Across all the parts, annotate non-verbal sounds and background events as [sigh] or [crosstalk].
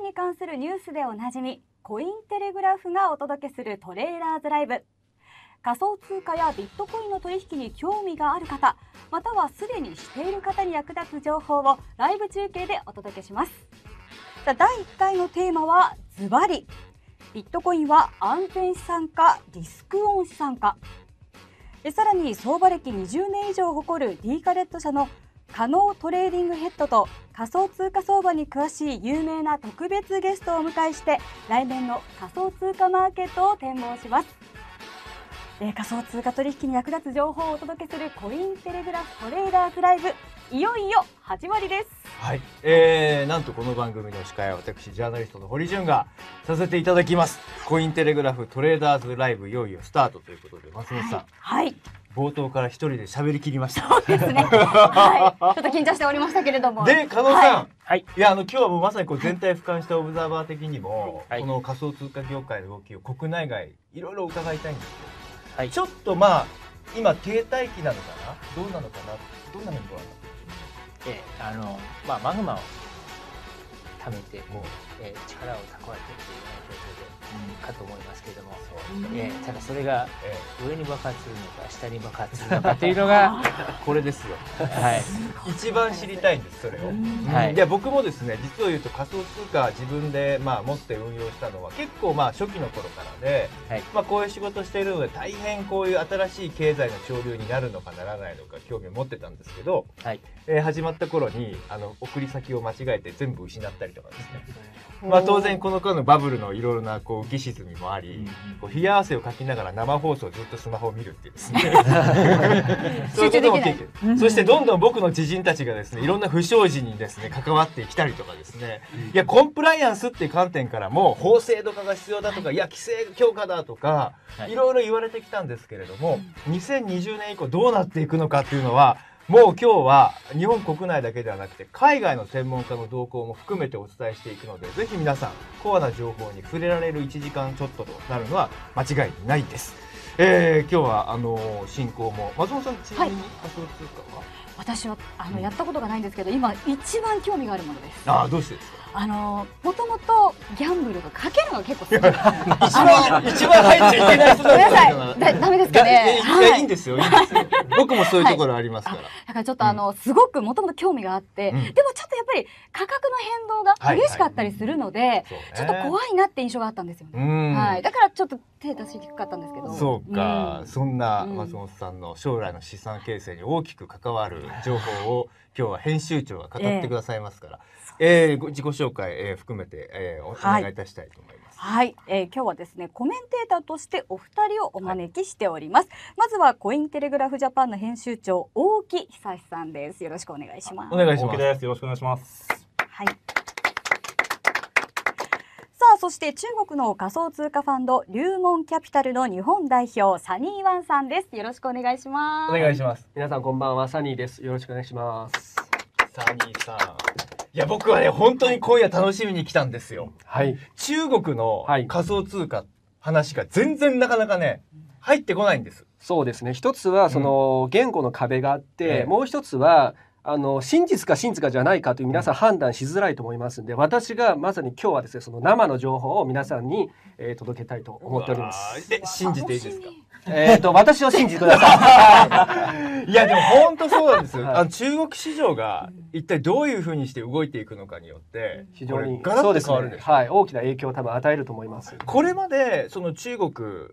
に関するニュースでおなじみコインテレグラフがお届けするトレーラーズライブ仮想通貨やビットコインの取引に興味がある方またはすでにしている方に役立つ情報をライブ中継でお届けします第1回のテーマはズバリビットコインは安全資産かリスクオン資産かさらに相場歴20年以上を誇る D カレット社の加納トレーディングヘッドと仮想通貨相場に詳しい有名な特別ゲストをお迎えして来年の仮想通貨マーケットを展望します。えー、仮想通貨取引に役立つ情報をお届けするコインテレグラフトレーダーズライブいよいよ始まりですはい、えー、なんとこの番組の司会は私ジャーナリストの堀潤がさせていただきますコインテレグラフトレーダーズライブいよいよスタートということで松本さんはい、はい、冒頭から一人で喋りきりました。そうですね。[laughs] はい。ちょっと緊張しておりましたけれども。で、加納さん。はい。いや、あの、今日はもうまさにこう全体俯瞰したオブザーバー的にも、はい、この仮想通貨業界の動きを国内外、いろいろ伺いたいんですけど、はい、ちょっとまあ今停滞期なのかなどうなのかなどんな変化えー、あのまあマグマを貯めてこう、えー、力を蓄えてっていうような状況でかと思いますけれども、うえー、ただそれが上に爆発するのか下に爆発するのかっていうのが [laughs] これですよ、はい、[laughs] 一番知りたいんですそれを、はい、で僕もですね実を言うと仮想通貨自分で、まあ、持って運用したのは結構まあ初期の頃からで、はい、まあ、こういう仕事しているので大変こういう新しい経済の潮流になるのかならないのか興味を持ってたんですけど、はいえー、始まった頃にあの送り先を間違えて全部失ったりとかですねまあ、当然この間のバブルのいろいろなこう浮き沈みもあり、こう冷や汗をかきながら生放送ずっとスマホを見るっていうですねそういうことも経験そしてどんどん僕の知人たちがですねいろんな不祥事にですね関わってきたりとかですねいやコンプライアンスっていう観点からも法制度化が必要だとかいや規制強化だとかいろいろ言われてきたんですけれども2020年以降どうなっていくのかっていうのはもう今日は日本国内だけではなくて海外の専門家の動向も含めてお伝えしていくのでぜひ皆さんコアな情報に触れられる1時間ちょっととなるのは間違いないです。えー、今日はあの進行も松本さんちなみに仮想通貨は、はい、私はあの、やったことがないんですけど今一番興味があるものです。あどうしてですかあのもともとギャンブルがかけるのが結構好き一番入っちゃいけない人だごめんなさいだめですかね、はい、いいんですよいいんですよ僕もそういうところありますから、はい、だからちょっとあの、うん、すごくもともと興味があって、うん、でもちょっとやっぱり価格の変動が激しかったりするので、はいはいね、ちょっと怖いなって印象があったんですよね、はい、だからちょっと手出しにくかったんですけどそうか、うん、そんな松本さんの将来の資産形成に大きく関わる情報を今日は編集長が語ってくださいますから、えー、自己紹介、えー、含めて、えー、お願いいたしたいと思います。はい、はい、えー、今日はですねコメンテーターとしてお二人をお招きしております。はい、まずはコインテレグラフジャパンの編集長大木久さんです。よろしくお願いします。お願いします。よろしくお願いします。はい。そして中国の仮想通貨ファンド龍門キャピタルの日本代表サニーワンさんですよろしくお願いしますお願いします皆さんこんばんはサニーですよろしくお願いしますサニーさんいや、僕はね、本当に今夜楽しみに来たんですよ。はい。中国の仮想通貨、話が全然なかなかね、入ってこないんです。そうですね。一つは、その、言語の壁があって、もう一つは、あの真実か真実かじゃないかという皆さん判断しづらいと思いますんで私がまさに今日はですねその生の情報を皆さんに、えー、届けたいと思っておりますで信じていいですかえっと私を信じてください [laughs] いやでも本当そうなんですよ、はい、あの中国市場が一体どういうふうにして動いていくのかによって非常にガラッと変わるんです、ね、はい大きな影響を多分与えると思いますこれまでその中国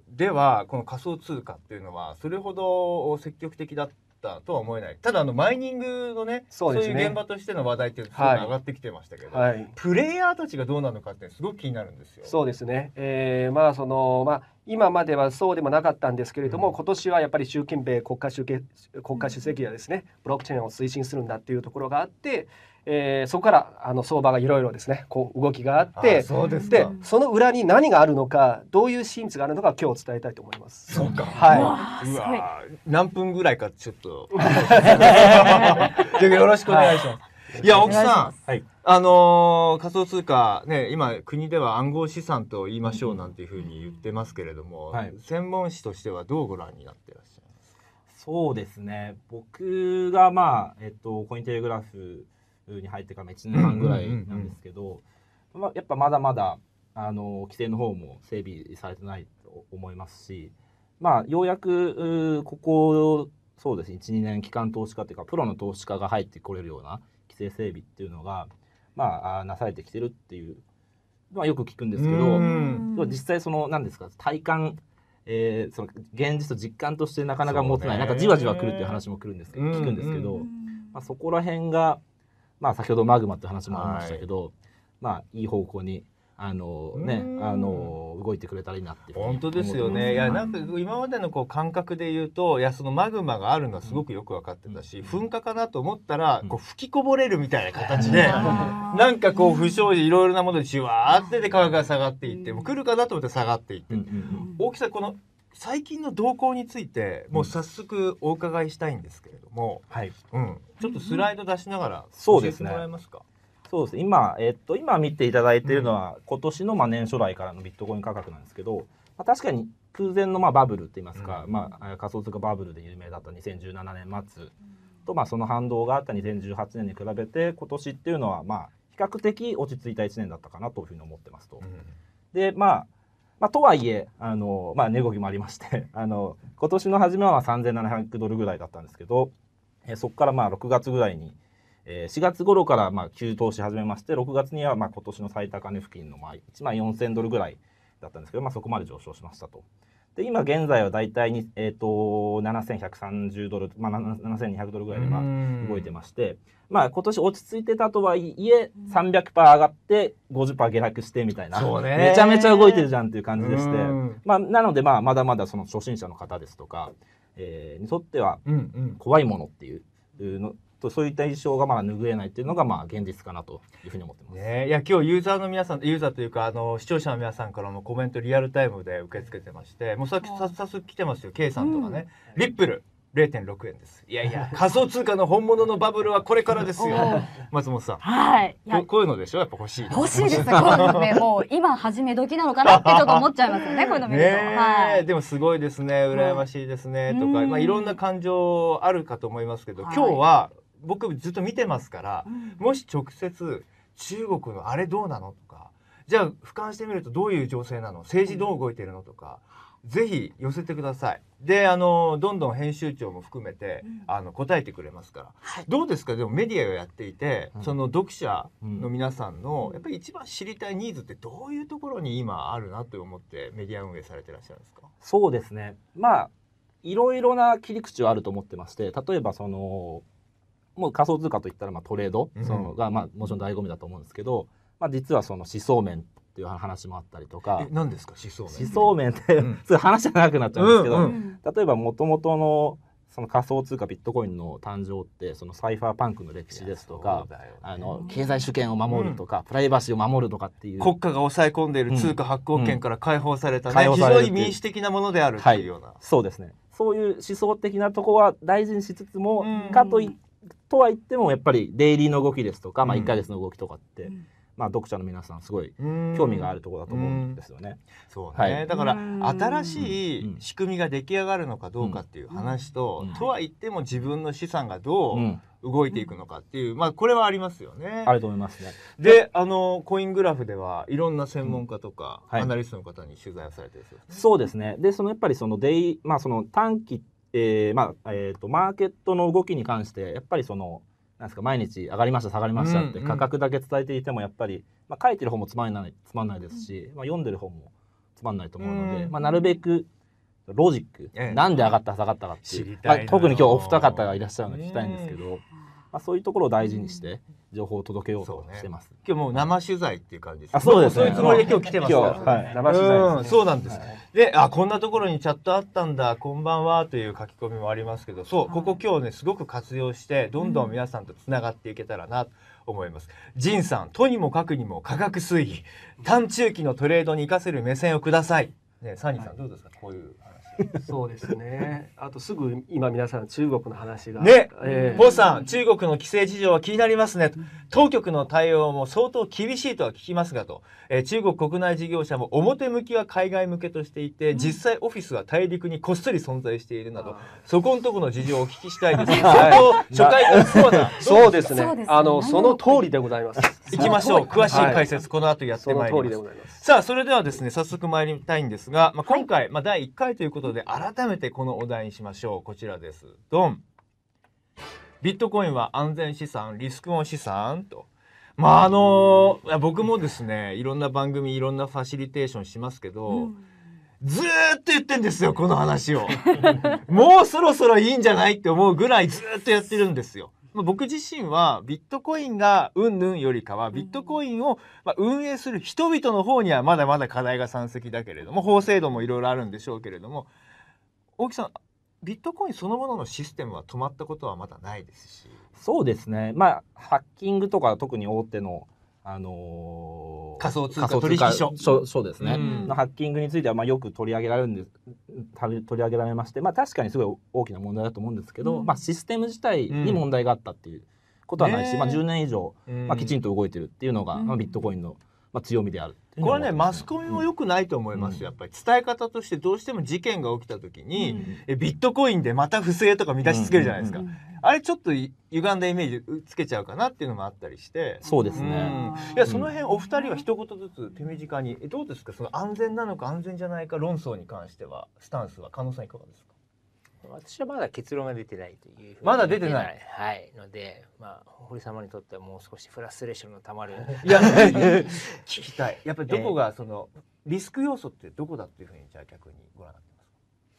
ではこの仮想通貨っていうのはそれほど積極的だったったとは思えないただあのマイニングのねそう、ね,、いう現場としての話題ってすごい上がってきてましたけど、はいプレイヤーたちがどうなのかってすごく気になるんですよ。そうですね、えー、まあそのまあ今まではそうでもなかったんですけれども、うん、今年はやっぱり習近平国家主国家主席がですね、ブロックチェーンを推進するんだっていうところがあって、えー、そこからあの相場がいろいろですねこう動きがあってそでその裏に何があるのかどういう真実があるのか今日伝えたいと思います。そうか、はい、うわ何分ぐらいかちょっと [laughs] よろしくお願いします。はいいや、奥さん、あのー、仮想通貨、ね、今、国では暗号資産と言いましょうなんていうふうに言ってますけれども、はい、専門誌としてはどうご覧になってらっしゃいますそうですね、僕が、まあ、えっと、コインテレグラフに入ってから1年半ぐらいなんですけど、まあ、やっぱまだまだあの規制の方も整備されてないと思いますし、まあ、ようやくここそうですね12年機関投資家というかプロの投資家が入ってこれるような規制整備っていうのが、まあ、なされてきてるっていうのはよく聞くんですけど実際その何ですか体感えー、その現実と実感としてなかなか持てない、なんかじわじわくるっていう話もくるんですけど聞くんですけど、まあ、そこら辺がまあ、先ほどマグマって話もありましたけど、はい、まあ、いい方向にあのね、あの動いてくれたらいいなって本当ですよね。いやなんか今までのこう感覚で言うと、いやそのマグマがあるのはすごくよく分かってたし、噴火かなと思ったらこう吹きこぼれるみたいな形で、[laughs] なんかこう不祥事いろいろなものでじわーってで川が下がっていって、もう来るかなと思って下がっていって、大きさこの最近の動向についてもう早速お伺いしたいんですけれども、うん、はい、うん、ちょっとスライド出しながら教えてもらえますか。そうですね今、えっと、今見ていただいているのは、今年のまあ年初来からのビットコイン価格なんですけど、まあ、確かに空前のまあバブルといいますか、うん、まあ、仮想通貨バブルで有名だった2017年末と、まあ、その反動があった2018年に比べて今年っていうのはまあ比較的落ち着いた1年だったかなというふうに思ってますと。うん、でまあまあ、とはいえあの、まあ、値動きもありまして [laughs] あの今年の初めは3700ドルぐらいだったんですけど、えそこからまあ6月ぐらいに、え4月頃からまあ急騰し始めまして6月にはまあ今年の最高値付近のまあ1万4000ドルぐらいだったんですけど、まあ、そこまで上昇しましたと。で今現在は大体に、えーと、7130ドル、まあ、7200ドルぐらいでま動いてまして、まあ、今年落ち着いてたとはいえ300%上がって50%下落してみたいな、めちゃめちゃ動いてるじゃんっていう感じでして、まあ、なので、まあ、まだまだその初心者の方ですとか、えー、にとっては怖いものっていうのとそういった印象がまあ拭えないっていうのがまあ現実かなというふうに思ってます。ね、いや今日ユーザーの皆さんユーザーというかあの視聴者の皆さんからのコメントリアルタイムで受け付けてましてもうさっき早速来てますよ K さんとかね、うん、リップル0.6円です。いやいや、仮想通貨の本物のバブルはこれからですよ。松本さん。はい。いこういうのでしょやっぱ欲しい。欲しいです。こういうのね、[laughs] もう今始め時なのかなってちょっと思っちゃいますよね。[laughs] こういうの見ると。はい。でもすごいですね。羨ましいですね。とか、まあいろんな感情あるかと思いますけど、今日は僕ずっと見てますから、うん、もし直接中国のあれどうなのとかじゃあ俯瞰してみるとどういう情勢なの政治どう動いてるのとか、うん、ぜひ寄せてください。であのどんどん編集長も含めて、うん、あの答えてくれますから、はい、どうですかでもメディアをやっていて、その読者の皆さんの、やっぱり一番知りたいニーズってどういうところに今あるなと思ってメディア運営されてらっしゃるんですかそうですねまあいろいろな切り口はあると思ってまして例えばそのもう仮想通貨といったらまあトレード、そのがまあもちろん醍醐味だと思うんですけど、まあ、実はその思想面っていう話もあったりとか何ですか思想面思想面って、うん、話じゃなくなっちゃうんですけど、うんうん、例えばもともとのその仮想通貨ビットコインの誕生ってそのサイファーパンクの歴史ですとか、ね、あの経済主権を守るとか、うん、プライバシーを守るとかっていう国家が抑え込んでいる通貨発行権から解放された、ね、非常に民主的なものであるっていうような、はい、そうですねそういう思想的なとこは大事にしつつも、かといっとは言ってもやっぱりデイリーの動きですとか、まあ、1か月の動きとかって、うんまあ、読者の皆さんすごい興味があるところだと思うんですよね。うそうね、はい、だから新しい仕組みが出来上がるのかどうかっていう話と、とは言っても自分の資産がどう動いていくのかっていう、まあこれはありますよね。あると思いますね。であのコイングラフではいろんな専門家とか、アナリストの方に取材をされてる、そうですね。でそのやっぱりそのデイまあその短期えー、まあ、えっ、ー、と、マーケットの動きに関して、やっぱりその、なんですか、毎日上がりました、下がりましたって、価格だけ伝えていても、やっぱり、まあ、書いてる方もつまんない、つまんないですし、まあ、読んでる方もつまんないと思うので、まあ、なるべく、ロジック、えなんで上がった下がったかっていう、まあ、特に今日お二方がいらっしゃるの聞きたいんですけど、まあ、そういうところを大事にして、情報を届けようとしてます。ね、今日もう生取材っていう感じです、ね。あ、そうです、ね、そういうつもりで今日来てますから。はい、生取材です、そうなんです。はい、で、あ、こんなところにチャットあったんだ、こんばんはという書き込みもありますけど、そう、ここ今日ね、すごく活用して、どんどん皆さんとつながっていけたらなと思います。仁、うん、さん、とにもかくにも価格推移、短中期のトレードに生かせる目線をください。ね、サニーさん、はい、どうですか、こういう。そうですね。あとすぐ今皆さん中国の話が。ね、えー、さん、中国の規制事情は気になりますね。当局の対応も相当厳しいとは聞きますがと、えー、中国国内事業者も表向きは海外向けとしていて、実際オフィスは大陸にこっそり存在しているなど、そこのとこの事情をお聞きしたいです。相 [laughs] 初回から [laughs] そうな。そうですね。あのその通りでございます。[laughs] 行きましょう。詳しい解説、この後やってまいります。さあ、それではですね、早速参りたいんですが、まあ今回、まあ第1回ということことで改めてこのお題にしましょうこちらですドンビットコインは安全資産リスクオン資産とまああのー、僕もですねいろんな番組いろんなファシリテーションしますけど、うん、ずっと言ってんですよこの話を [laughs] もうそろそろいいんじゃないって思うぐらいずっとやってるんですよ僕自身はビットコインがうんぬんよりかはビットコインを運営する人々の方にはまだまだ課題が山積だけれども法制度もいろいろあるんでしょうけれども大木さんビットコインそのもののシステムは止まったことはまだないですしそうですねまあハッキングとか特に大手のあのー、仮想通貨取引所そうそうですね、うん、のハッキングについてはまあよく取り上げられるんです取り上げられまして、まあ、確かにすごい大きな問題だと思うんですけど、うん、まあ、システム自体に問題があったっていうことはないし、うん、まあ、10年以上、まあ、きちんと動いてるっていうのが、まあ、ビットコインの、まあ、強みであるこれねマスコミも良くないと思います、やっぱり伝え方としてどうしても事件が起きた時に、えビットコインでまた不正とか見出しつけるじゃないですか、あれちょっと歪んだイメージつけちゃうかなっていうのもあったりしてそうですね、いやその辺お二人は一言ずつ手短に、えどうですかその安全なのか安全じゃないか論争に関してはスタンスは加納さんいかがですか私はまだ結論が出てないというまだ出てないはいのでまあ堀様にとってはもう少しフラストレーションのたまるいや [laughs] 聞きたいやっぱりどこがその、えー、リスク要素ってどこだっていうふうにじゃあ逆にご覧になってま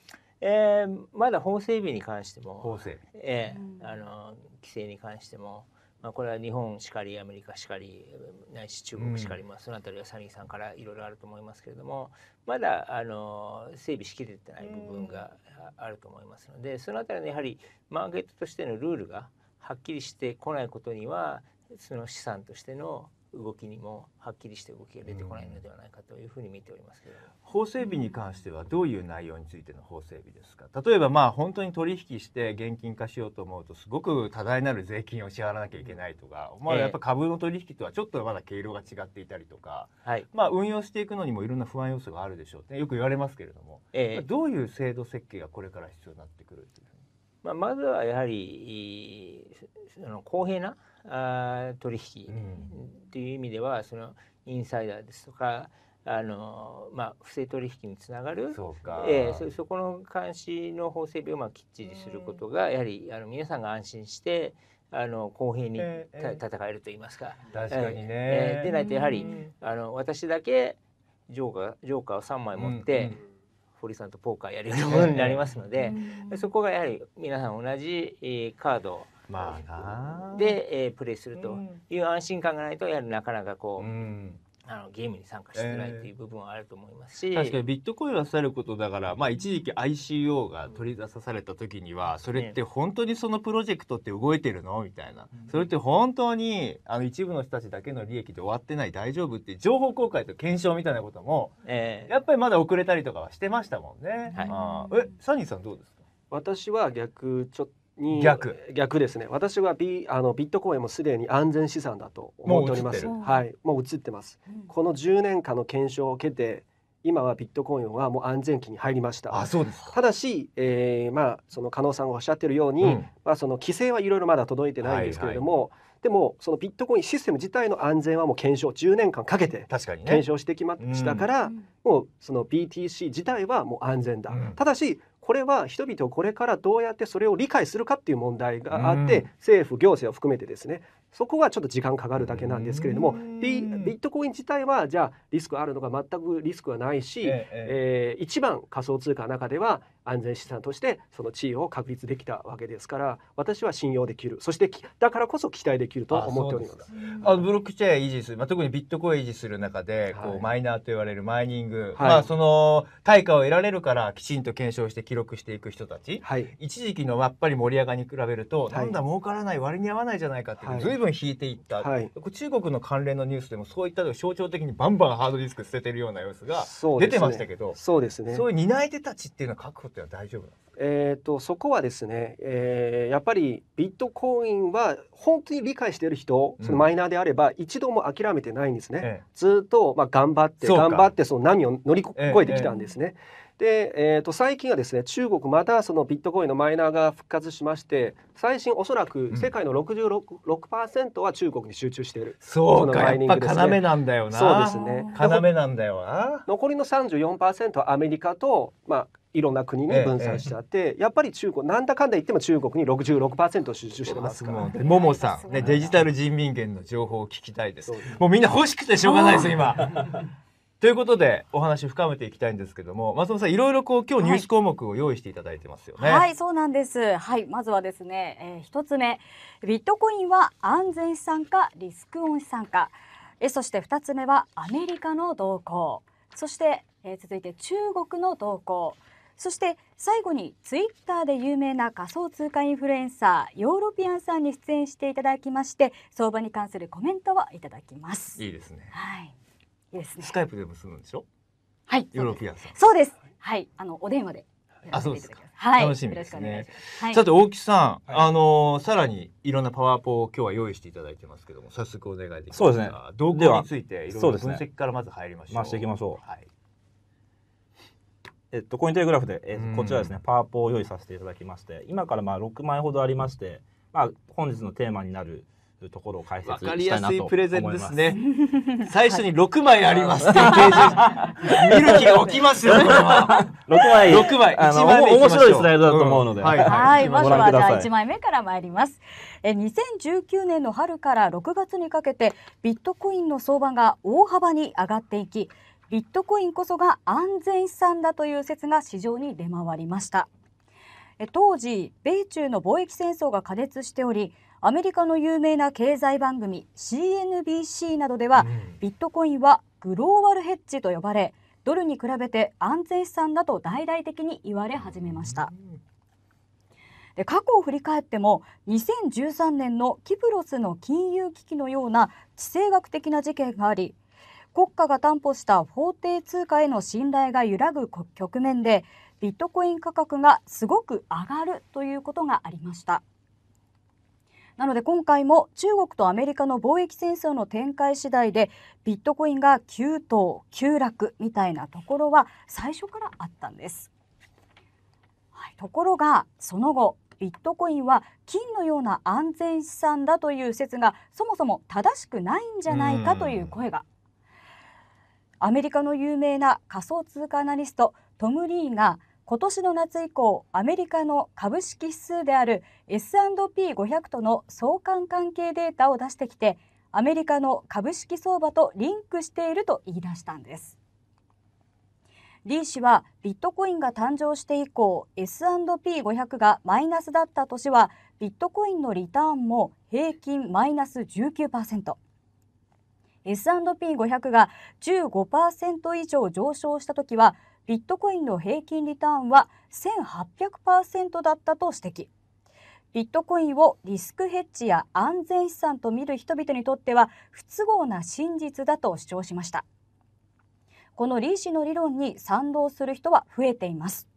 すかえー、まだ法整備に関しても法整備、えー、あの規制に関してもまあ、これは日本しかりアメリカしかりないし中国しかり、まあ、その辺りはサニーさんからいろいろあると思いますけれどもまだあの整備しきれてない部分があると思いますので、その辺りのやはりマーケットとしてのルールがはっきりしてこないことにはその資産としての動きにもはっきりして動きが出てこないのではないかというふうに見ておりますけど、うん、法整備に関してはどういう内容についての法整備ですか例えばまあ本当に取引して現金化しようと思うとすごく多大なる税金を支払わなきゃいけないとか、まあ、やっぱ株の取引とはちょっとまだ経路が違っていたりとか、はい、まあ運用していくのにもいろんな不安要素があるでしょうってよく言われますけれども、えー、どういう制度設計がこれから必要になってくるまあ、まずはやはりその公平なあ取引っていう意味では、うん、そのインサイダーですとかあのまあ、不正取引につながるそ,、えー、そそこの監視の法整備をまあきっちりすることが、うん、やはりあの皆さんが安心してあの公平に、えー、戦えると言いますか。確かにね、えー、でないとやはり、うん、あの私だけジョーカージョーカーを3枚持って、うんうん、堀さんとポーカーやるようなものになりますので、そこがやはり皆さん同じ、えカードまあ、で、えー、プレイするという安心感がないとやはりなかなかこう、うん、あのゲームに参加してないという部分はあると思いますし、えー、確かにビットコインはさることだから、まあ、一時期 ICO が取り出された時には、それって本当にそのプロジェクトって動いてるのみたいな、それって本当にあの一部の人たちだけの利益で終わってない大丈夫って情報公開と検証みたいなことも、えー、やっぱりまだ遅れたりとかはしてましたもんね。はい、あえサニーさんどうですか私は逆ちょっに逆逆ですね私はビあのビットコインもすでに安全資産だと思っておりますはいもう移ってます、うん、この1年間の検証を受けて今はビットコインはもう安全期に入りましたあそうですただし、えー、まあその加納さんがおっしゃってるように、うん、まあ、その規制はいろいろまだ届いてないんですけれども、はいはい、でもそのビットコインシステム自体の安全はもう検証10年間かけて検証してきましたから、ねうん、もうその BTC 自体はもう安全だ、ただしこれは人々をこれからどうやってそれを理解するかっていう問題があって、うん、政府行政を含めてですねそこはちょっと時間かかるだけなんですけれどもビットコイン自体はじゃあリスクあるのが全くリスクはないし、えええー、一番仮想通貨の中では安全資産としてその地位を確立できたわけですから私は信用できるそしてだからこそ期待できると思っておりますあブロックチェーン維持する、まあ、特にビットコイン維持する中で、はい、こうマイナーと言われるマイニング、はい、まあ、その対価を得られるからきちんと検証して記録していく人たち、はい、一時期のやっぱり盛り上がりに比べると、はい、なんだ儲からない割に合わないじゃないかっていう、はい分引いていった、はい、中国の関連のニュースでもそういった象徴的にバンバンハードディスク捨ててるような様子が出てましたけどそうですねそういう担い手たちっていうのは確保っていうのは大丈夫えーと、そこはですね、えー、やっぱりビットコインは本当に理解している人、そのマイナーであれば一度も諦めてないんですね、ずっと、まあ、頑張って頑張ってその波を乗り越えてきたんですね。えええで、えー、と最近はですね中国またそのビットコインのマイナーが復活しまして最新おそらく世界の66%、うん、は中国に集中しているそうかマイニっグ要なんだよなそうですね要なんだよな残りの34%はアメリカとまあいろんな国に分散しちゃって、ええ、やっぱり中国なんだかんだ言っても中国に66%集中してますから。ももさん、ね、デジタル人民元の情報を聞きたいです。もうみんな欲しくてしょうがないです今。ということでお話深めていきたいんですけども松本さんいろいろこう今日入ス項目を用意していただいてますよね、はい、はい、そうなんですはいまずはですね一、えー、つ目ビットコインは安全資産かリスクオン資産かえそして二つ目はアメリカの動向そして、えー、続いて中国の動向そして最後にツイッターで有名な仮想通貨インフルエンサーヨーロピアンさんに出演していただきまして相場に関するコメントをいただきますいいですねはいいいですね。スカイプでもするんでしょ。はい。ヨーロピアさん。そうです。はい。あのお電話で。あ、そうですか。はい。楽しみですね。さて大木さん、あのさらにいろんなパワーポを今日は用意していただいてますけども、早速お願いできますか。そうですね。動向についていろいろ分析からまず入りましょう。回していきましょう。はい。えっと、コインテレグラフで、えー、こちらですね、パワーポを用意させていただきまして、今からまあ6枚ほどありまして、まあ、本日のテーマになる、というところを解説したいなと思います。わかりやすいプレゼンですね。[laughs] 最初に六枚あります [laughs] 見る気が起きますよ、これ枚。六枚。あの、面白いスライドだと思うので。うん、はい、はいはい、まずはじゃあ1枚目から参ります。え、二千十九年の春から六月にかけて、ビットコインの相場が大幅に上がっていき、ビットコインこそが安全資産だという説が市場に出回りました。当時米中の貿易戦争が過熱しておりアメリカの有名な経済番組 CNBC などでは、ビットコインはグローバルヘッジと呼ばれドルに比べて安全資産だと大々的に言われ始めました。で過去を振り返っても2013年のキプロスの金融危機のような地政学的な事件があり国家が担保した法定通貨への信頼が揺らぐ局面でビットコイン価格がすごく上がるということがありました。なので今回も中国とアメリカの貿易戦争の展開次第でビットコインが急騰急落みたいなところは最初からあったんです。はい、ところがその後ビットコインは金のような安全資産だという説がそもそも正しくないんじゃないかという声がアメリカの有名な仮想通貨アナリストトム・リーが「今年の夏以降アメリカの株式指数である S&P500 との相関関係データを出してきてアメリカの株式相場とリンクしていると言い出したんです。リー氏はビットコインが誕生して以降 S&P500 がマイナスだった年はビットコインのリターンも平均マイナス19%。S&P500 が15%以上上昇した時はビットコインの平均リターンは1800%だったと指摘ビットコインをリスクヘッジや安全資産と見る人々にとっては不都合な真実だと主張しましたこのリー氏の理論に賛同する人は増えています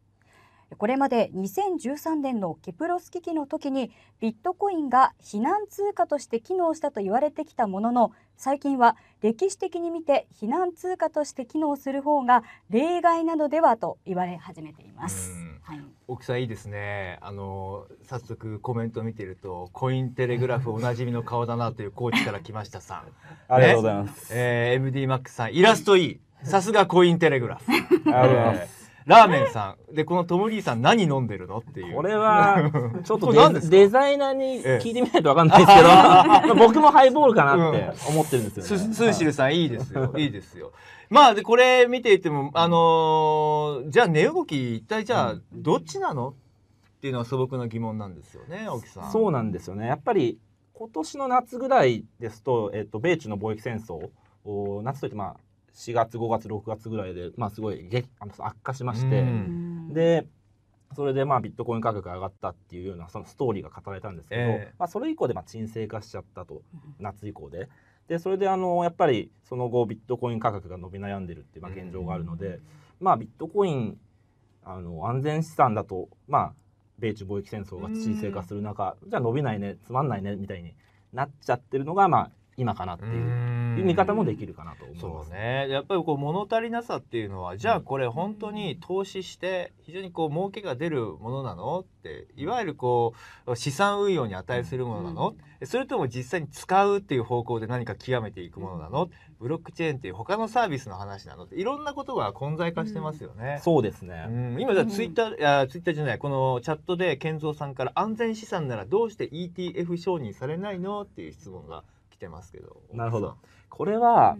これまで2013年のキプロス危機の時にビットコインが避難通貨として機能したと言われてきたものの最近は歴史的に見て避難通貨として機能する方が例外などではと言われ始めています。はい、奥さんいいですね。あの早速コメント見てるとコインテレグラフおなじみの顔だなというコーチから来ましたさん。ね、[laughs] ありがとうございます。えー、MD マックさんイラストいい。さすがコインテレグラフ。ありがとうございます。ラーメンさん、で、このトム・リーさん何飲んでるのっていう。これは、[laughs] ちょっとデデザイナーに聞いてみないとわかんないですけど、[laughs] 僕もハイボールかなって思ってるんですよね。うスーシルさん、いいですよ。いいですよ。まあ、で、これ見ていても、あのー、じゃあ値動き、一体じゃあ、どっちなのっていうのは素朴な疑問なんですよね、青木さん。そうなんですよね。やっぱり、今年の夏ぐらいですと、えっと、米中の貿易戦争、夏といってまあ、4月5月6月ぐらいで、まあ、すごいあの悪化しまして、でそれでまあビットコイン価格が上がったっていうようなそのストーリーが語られたんですけど、えー、まあ、それ以降でまあ沈静化しちゃったと夏以降で。でそれであのやっぱりその後ビットコイン価格が伸び悩んでるっていうまあ現状があるので、まあ、ビットコインあの安全資産だと、まあ、米中貿易戦争が沈静化する中、じゃあ伸びないねつまんないねみたいになっちゃってるのが、まあ、今かなっていう見方もできるかなと思いますね。やっぱりこう物足りなさっていうのはじゃあこれ本当に投資して非常にこう儲けが出るものなのっていわゆるこう資産運用に値するものなの、うん、それとも実際に使うっていう方向で何か極めていくものなの、うん、ブロックチェーンっていう他のサービスの話なのっていろんなことが混在化してますよね。うん、そうですね、今じゃツイッター、いやツイッターじゃないこのチャットで健三さんから安全資産ならどうして ETF 承認されないのっていう質問が。来てますけどなるほどこれは、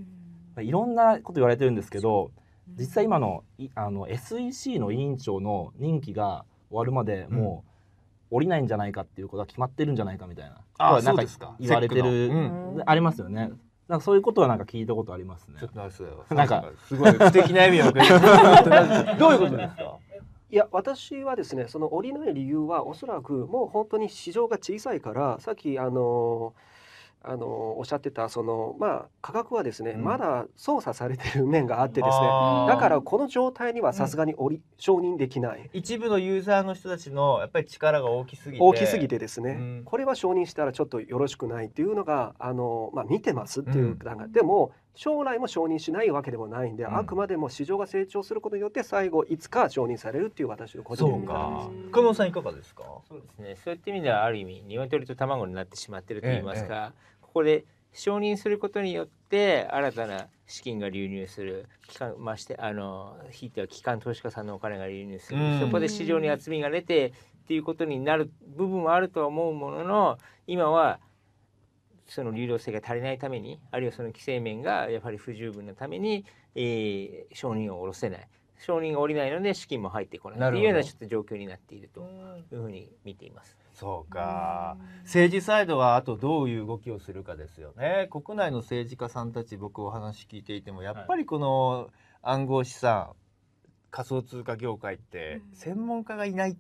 まあ、いろんなこと言われてるんですけど実際今のあの SEC の委員長の任期が終わるまでもう、降りないんじゃないかっていうことが決まってるんじゃないかみたいなああ、なすか言われてる、うん、ありますよねなんかそういうことはなんか聞いたことありますね。なんかすごい素敵な意味を [laughs] どういうことですか。いや私はですねその降りない理由はおそらくもう本当に市場が小さいからさっきあのーあのおっしゃってたその、まあ、価格はですね、うん、まだ操作されてる面があってですねだからこの状態にはさすがにおり、うん、承認できない一部のユーザーの人たちのやっぱり力が大きすぎて大きすぎてですね、うん、これは承認したらちょっとよろしくないっていうのがあの、まあ、見てますっていう段階、でも将来も承認しないわけでもないんで、あくまでも市場が成長することによって最後いつか承認されるっていう私の個人見です。本さんいかがですかそうですねそういった意味ではある意味鶏と卵になってしまってると言いますか、えええこで承認することによって新たな資金が流入する機関ましてあのひいては機関投資家さんのお金が流入する、そこで市場に厚みが出てっていうことになる部分はあるとは思うものの今はその流動性が足りないためにあるいはその規制面がやっぱり不十分なために、えー、承認を下ろせない承認が下りないので資金も入ってこないというようなちょっと状況になっているというふうに見ています。そうか政治サイドはあとどういう動きをするかですよね国内の政治家さんたち僕お話聞いていてもやっぱりこの暗号資産仮想通貨業界って専門家がいないっ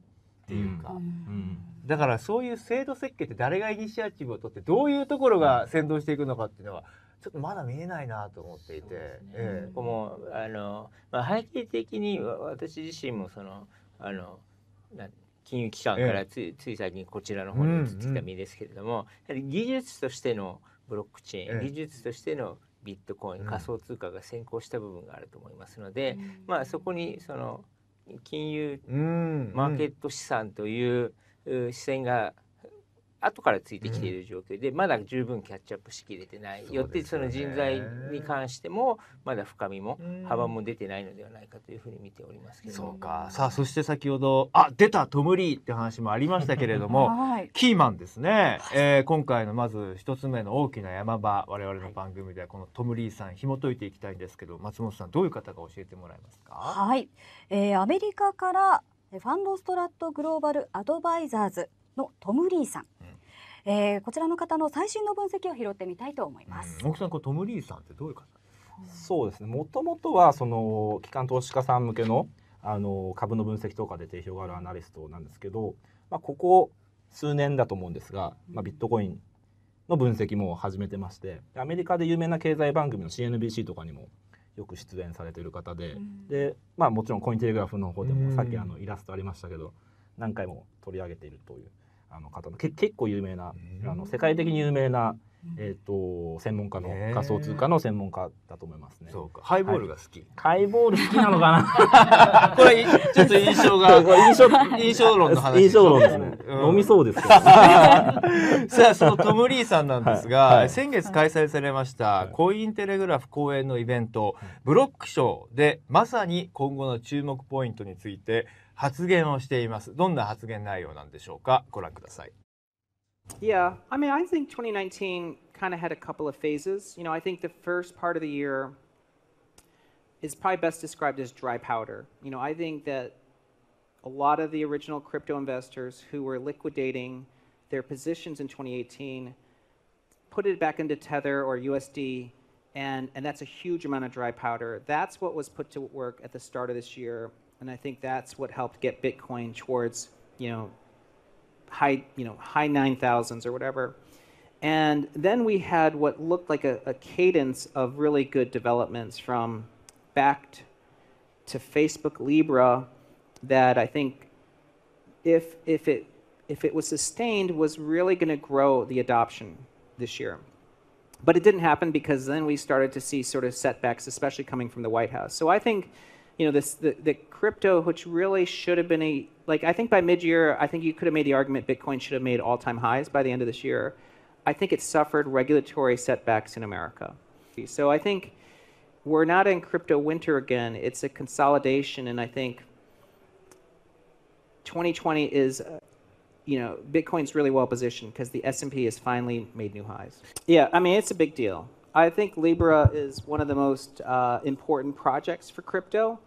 ていうか、うんうん、だからそういう制度設計って誰がイニシアチブを取ってどういうところが先導していくのかっていうのはちょっとまだ見えないなと思っていて、ねええ、もうあの、まあ、背景的に私自身もそのあの金融機関からついえー、つい最近こちらの方に移ってきた身ですけれども、うんうん、技術としてのブロックチェーン、えー、技術としてのビットコイン、仮想通貨が先行した部分があると思いますので、うん、まあそこにその金融マーケット資産という視線が後からついてきている状況で、うん、まだ十分キャッチアップしきれてない、ね、よってその人材に関してもまだ深みも幅も出てないのではないかというふうに見ておりますけど、ね、そうかさあそして先ほどあ出たトム・リーって話もありましたけれども、はい、キーマンですね、えー、今回のまず一つ目の大きな山場我々の番組ではこのトム・リーさん紐解いていきたいんですけど松本さんどういう方が教えてもらえますかはい、えー、アメリカからファンドストラットグローバルアドバイザーズのトム・リーさんえー、こちらの方の最新の分析を拾ってみたいと思います。うん、さんこトム・リーさんってどういう方そうですねもともとはその機関投資家さん向けのあの株の分析とかで定評があるアナリストなんですけど、まあ、ここ数年だと思うんですが、まあ、ビットコインの分析も始めてましてアメリカで有名な経済番組の CNBC とかにもよく出演されている方でうん、でまあ、もちろんコインテレグラフの方でもさっきあのイラストありましたけど、何回も取り上げているというあの方のけ結構有名な、あの世界的に有名な、えーと、専門家の仮想通貨の専門家だと思いますね。ハイボールが好き、はい、ハイボール好きなのかな [laughs] これちょっと印象が [laughs] 印象印象論の話印象論ですね、うん、飲みそうですけど、[laughs] さあそのトム・リーさんなんですが、はいはい、先月開催されました、コインテレグラフ公演のイベント「ブロックショー」でまさに今後の注目ポイントについて「発言をしています。どんな発言内容なんでしょうかご覧ください。Yeah, I mean, I think 2019 kind of had a couple of phases. You know, I think the first part of the year is probably best described as dry powder. You know, I think that a lot of the original crypto investors who were liquidating their positions in 2018 put it back into Tether or USD, and, and that's a huge amount of dry powder. That's what was put to work at the start of this year and I think that's what helped get Bitcoin towards you know high you know high nine thousands or whatever. And then we had what looked like a, a cadence of really good developments from Backed to Facebook Libra that I think if if it if it was sustained was really going to grow the adoption this year. But it didn't happen because then we started to see sort of setbacks, especially coming from the White House. So I think you know this the, the crypto which really should have been a like i think by mid-year i think you could have made the argument bitcoin should have made all-time highs by the end of this year i think it suffered regulatory setbacks in america so i think we're not in crypto winter again it's a consolidation and i think 2020 is uh, you know bitcoin's really well positioned because the s&p has finally made new highs yeah i mean it's a big deal i think libra is one of the most uh, important projects for crypto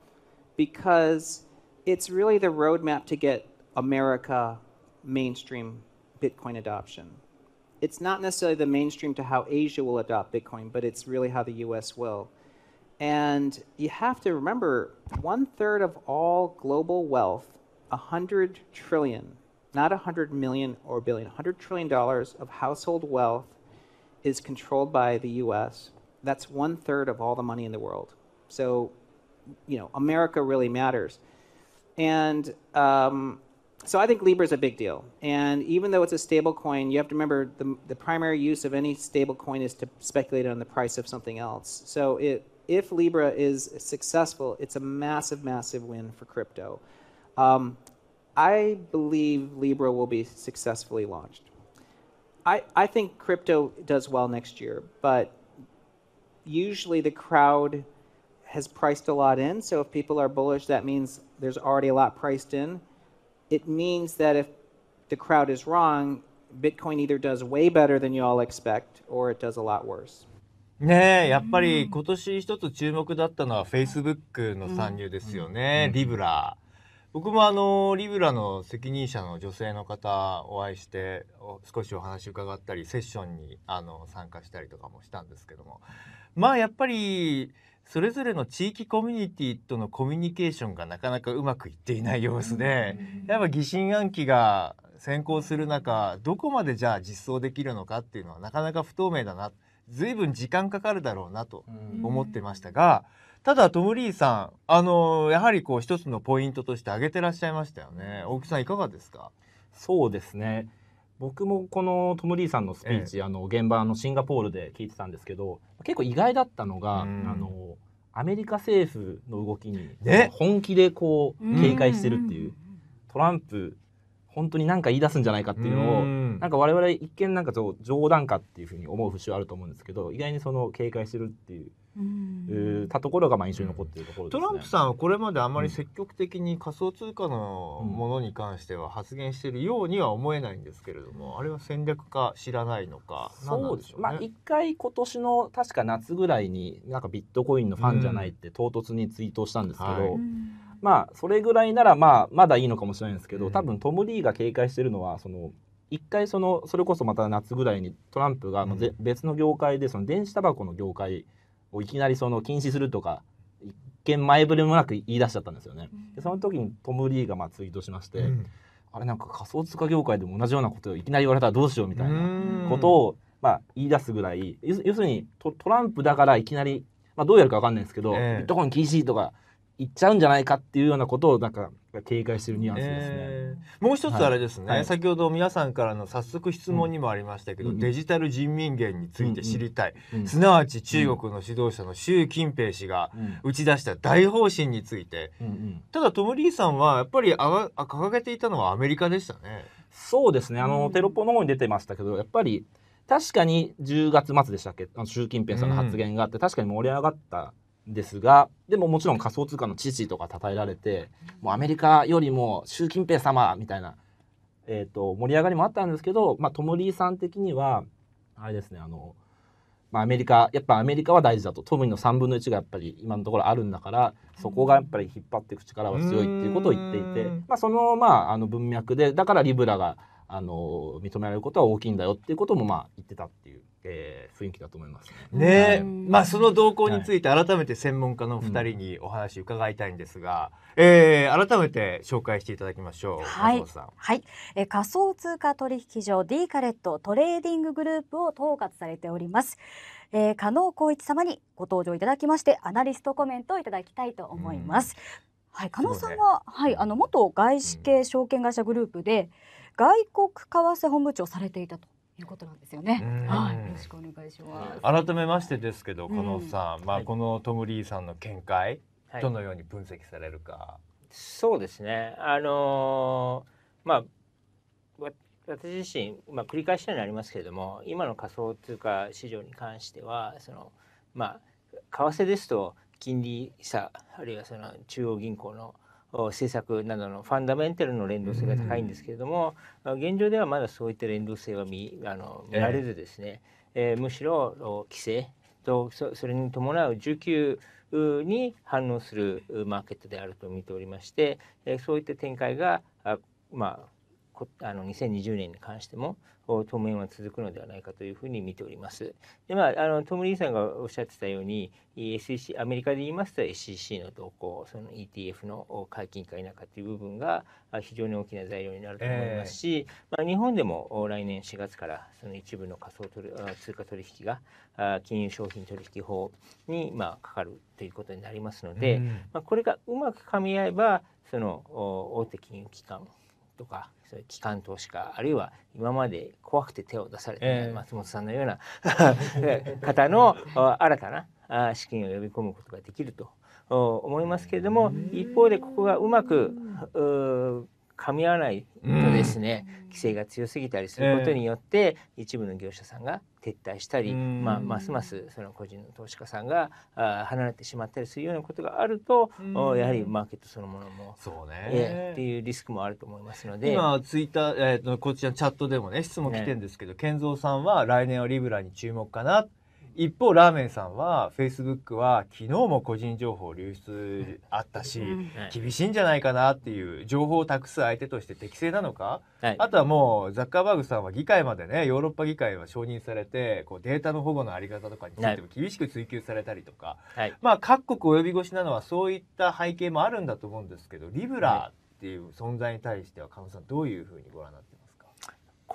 because it's really the roadmap to get America mainstream Bitcoin adoption. It's not necessarily the mainstream to how Asia will adopt Bitcoin, but it's really how the US will. And you have to remember one third of all global wealth, 100 trillion, not 100 million or billion, 100 trillion dollars of household wealth is controlled by the US. That's one third of all the money in the world. So you know, America really matters. And um, so I think Libra is a big deal. And even though it's a stable coin, you have to remember the, the primary use of any stable coin is to speculate on the price of something else. So it, if Libra is successful, it's a massive, massive win for crypto. Um, I believe Libra will be successfully launched. I, I think crypto does well next year, but usually the crowd – has priced a lot in. So if people are bullish, that means there's already a lot priced in. It means that if the crowd is wrong, Bitcoin either does way better than you all expect or it does a lot worse. ねえ、やっぱり今年一つ注目だったのは Facebook の参入ですよね、リブラ。僕もあの、リブラの責任者の女性の方お会いして、お少しお話伺ったり、セッションにあの参加したりとかもしたんですけども。まあやっぱり、それぞれの地域コミュニティとのコミュニケーションがなかなかうまくいっていない様子で、やっぱ疑心暗鬼が先行する中どこまでじゃあ実装できるのかっていうのはなかなか不透明だな随分時間かかるだろうなと思ってましたが、ただトム・リーさんあのやはりこう一つのポイントとして挙げてらっしゃいましたよね大木さんいかがですかそうですね僕もこのトム・リーさんのスピーチ、ええ、あの現場のシンガポールで聞いてたんですけど結構意外だったのが、あのアメリカ政府の動きに本気でこう警戒してるっていう、トランプ本当に何か言い出すんじゃないかっていうのをなんか我々一見なんか冗談かっていうふうに思う節はあると思うんですけど意外にその警戒してるっていう。うたところがまあ印象に残っているところ、ね、トランプさんはこれまであまり積極的に仮想通貨のものに関しては発言しているようには思えないんですけれども、うん、あれは戦略か知らないのか、ね、そうでしょう、まあ一回今年の確か夏ぐらいになんかビットコインのファンじゃないって唐突にツイートしたんですけど、まあそれぐらいならまあまだいいのかもしれないんですけど、ん、多分トム・リーが警戒してるのはその一回そのそれこそまた夏ぐらいにトランプがあの、別の業界でその電子タバコの業界をいきなりその禁止するとか一見前触れもなく言い出しちゃったんですよね。でその時にトム・リーがまあツイートしまして、うん、あれなんか仮想通貨業界でも同じようなことをいきなり言われたらどうしようみたいなことをまあ言い出すぐらい要するにトランプだからいきなり、まあ、どうやるか分かんないんですけど、えー、ビットコイン禁止とかいっちゃうんじゃないかっていうようなことをなんか警戒してるニュアンスですね、えー、もう一つあれですね、はい、先ほど皆さんからの早速質問にもありましたけど、うん、デジタル人民元について知りたい、うんうん、すなわち中国の指導者の習近平氏が打ち出した大方針について、うんうん、ただトム・リーさんはやっぱりああ掲げていたのはアメリカでしたね。そうですねあの、テロップの方に出てましたけどやっぱり確かに10月末でしたっけ習近平さんの発言があって、確かに盛り上がったですがでももちろん仮想通貨の父とか称えられてもうアメリカよりも習近平様みたいな、えーと、盛り上がりもあったんですけど、まあ、トムリーさん的にはあれですねあの、まあ、アメリカやっぱアメリカは大事だとトムの3分の1がやっぱり今のところあるんだからそこがやっぱり引っ張っていく力は強いっていうことを言っていて、まあ、その,、まあ、あの文脈でだからリブラがあの認められることは大きいんだよっていうこともまあ言ってたっていうえー、雰囲気だと思いますね。ね、まあその動向について改めて専門家の2人にお話伺いたいんですが、はい、えー、改めて紹介していただきましょう。はい、はい、えー、仮想通貨取引所 D カレットトレーディンググループを統括されております。えー、加納光一様にご登場いただきましてアナリストコメントをいただきたいと思います。はい、加納さんは、ね、はいあの元外資系証券会社グループで、外国為替本部長されていたと。いうことなんですよね。はい、よろしくお願いします。改めましてですけど、このさ、うん、まあこのトムリーさんの見解、はい、どのように分析されるか。そうですね。あのー、まあ私自身、まあ繰り返しになりますけれども、今の仮想通貨市場に関しては、そのまあ為替ですと金利差あるいはその中央銀行の政策などのファンダメンタルの連動性が高いんですけれども、うん、現状ではまだそういった連動性は見あの見られずですね、えー、えー、むしろ規制とそそれに伴う需給に反応するマーケットであると見ておりまして、えー、そういった展開があまああの2020年に関しても当面は続くのではないかというふうに見ております。でまあ、あのトム・リーさんがおっしゃってたように SEC アメリカで言いますと SEC の動向その ETF の解禁か否かという部分が非常に大きな材料になると思いますし、えー、まあ、日本でも来年4月からその一部の仮想取通貨取引が金融商品取引法にまあかかるということになりますので、うん、まあ、これがうまくかみ合えばその大手金融機関とかそういう機関投資家あるいは今まで怖くて手を出されて松本さんのような [laughs] 方の新たな資金を呼び込むことができると思いますけれども一方でここがうまくう噛み合わないとですね、規制が強すぎたりすることによって、一部の業者さんが撤退したり、まあ、ますますその個人の投資家さんがあ離れてしまったりするようなことがあるとやはりマーケットそのものもそうね、ねっていうリスクもあると思いますので今ツイッター、えー、こちらチャットでもね質問来てるんですけど、ね、健三さんは来年はリブラに注目かなって一方ラーメンさんはフェイスブックは昨日も個人情報流出あったし、厳しいんじゃないかなっていう情報を託す相手として適正なのか、はい、あとはもうザッカーバーグさんは議会までねヨーロッパ議会は承認されてこうデータの保護の在り方とかについても厳しく追及されたりとか、はい、まあ各国及び腰なのはそういった背景もあるんだと思うんですけどリブラっていう存在に対しては鹿野さんどういうふうにご覧になって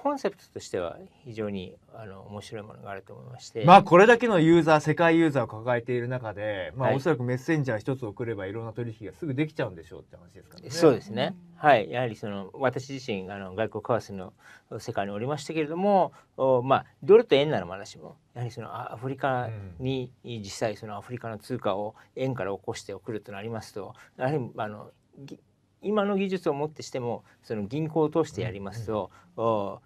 コンセプトとしては非常にあの面白いものがあると思いましてまあこれだけのユーザー世界ユーザーを抱えている中で、まあ、おそらくメッセンジャー一つ送ればいろんな取引がすぐできちゃうんでしょうって話ですかね。そうですね、はいやはりその私自身あの外国為替の世界におりましたけれどもお、まあ、ドルと円なら話もやはりそのアフリカに、う実際そのアフリカの通貨を円から起こして送るとなりますとやはりあの今の技術をもってしてもその銀行を通してやりますと、うんうん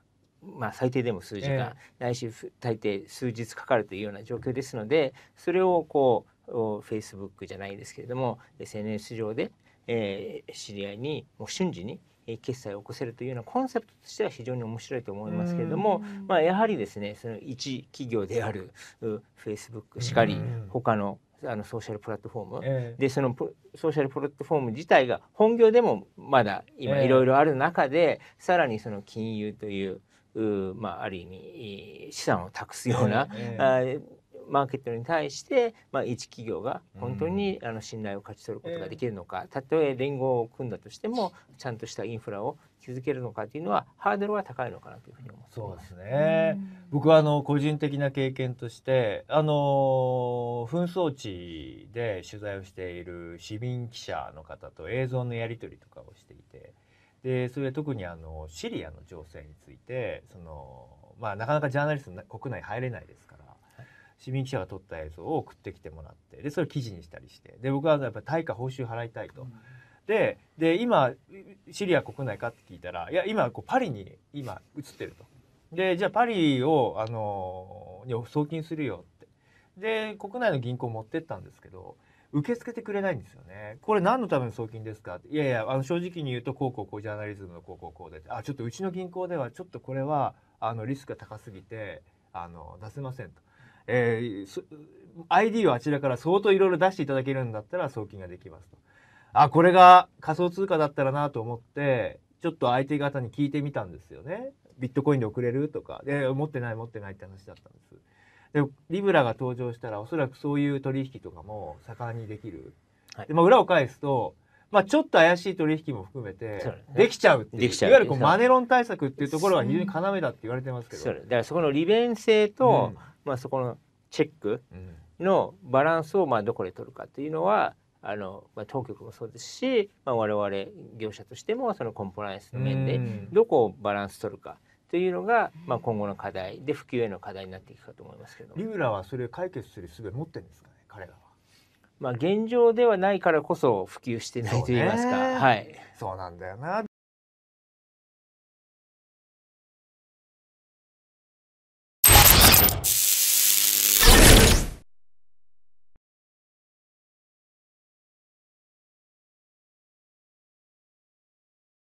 まあ、最低でも数時間、えー、ないし大抵数日かかるというような状況ですのでそれをこうフェイスブックじゃないですけれども SNS 上で、えー、知り合いにもう瞬時に決済を起こせるというようなコンセプトとしては非常に面白いと思いますけれども、まあ、やはりですねその一企業であるフェイスブックしかり他のあのソーシャルプラットフォーム、えー、でそのソーシャルプラットフォーム自体が本業でもまだ今いろいろある中で、えー、さらにその金融というまあ、ある意味資産を託すような、えマーケットに対して、まあ、一企業が本当に、あの信頼を勝ち取ることができるのか、たとえ連合を組んだとしてもちゃんとしたインフラを築けるのかというのはハードルは高いのかなというふうに思ってます。そうですね。僕はあの個人的な経験として、あの紛争地で取材をしている市民記者の方と映像のやり取りとかをしていて。でそれは特にあのシリアの情勢についてその、まあ、なかなかジャーナリスト国内入れないですから、市民記者が撮った映像を送ってきてもらってでそれを記事にしたりしてで僕はやっぱり対価報酬払いたいと。うん、でで今シリア国内かって聞いたらいや今こうパリに今移ってると。でじゃあパリをあのに送金するよって。で国内の銀行持ってったんですけど受け付けてくれないんですよね。これ何のための送金ですかいやいや、あの正直に言うと、こうこうこうジャーナリズムのこうこうこうで、あ、ちょっとうちの銀行ではちょっとこれは、あの、リスクが高すぎて、あの、出せませんと。えー、ID をあちらから相当いろいろ出していただけるんだったら送金ができますと。あ、これが仮想通貨だったらなと思って、ちょっと相手方に聞いてみたんですよね。ビットコインで送れるとか、で、持ってない持ってないって話だったんです。でリブラが登場したらおそらくそういう取引とかも盛んにできる、はい、でまあ、裏を返すと、まあ、ちょっと怪しい取引も含めてできちゃうっていう、ね、いわゆるこうマネロン対策っていうところが非常に要だって言われてますけどだからそこの利便性と、うん、まあ、そこのチェックのバランスをまあどこで取るかっていうのはあの、まあ、当局もそうですし、まあ、我々業者としてもそのコンプライアンスの面でどこをバランス取るか、というのが、まあ、今後の課題で普及への課題になっていくかと思いますけどリュラはそれを解決する術を持ってるんですかね彼らは。まあ、現状ではないからこそ普及してないと言いますか、ね、はい、そうなんだよな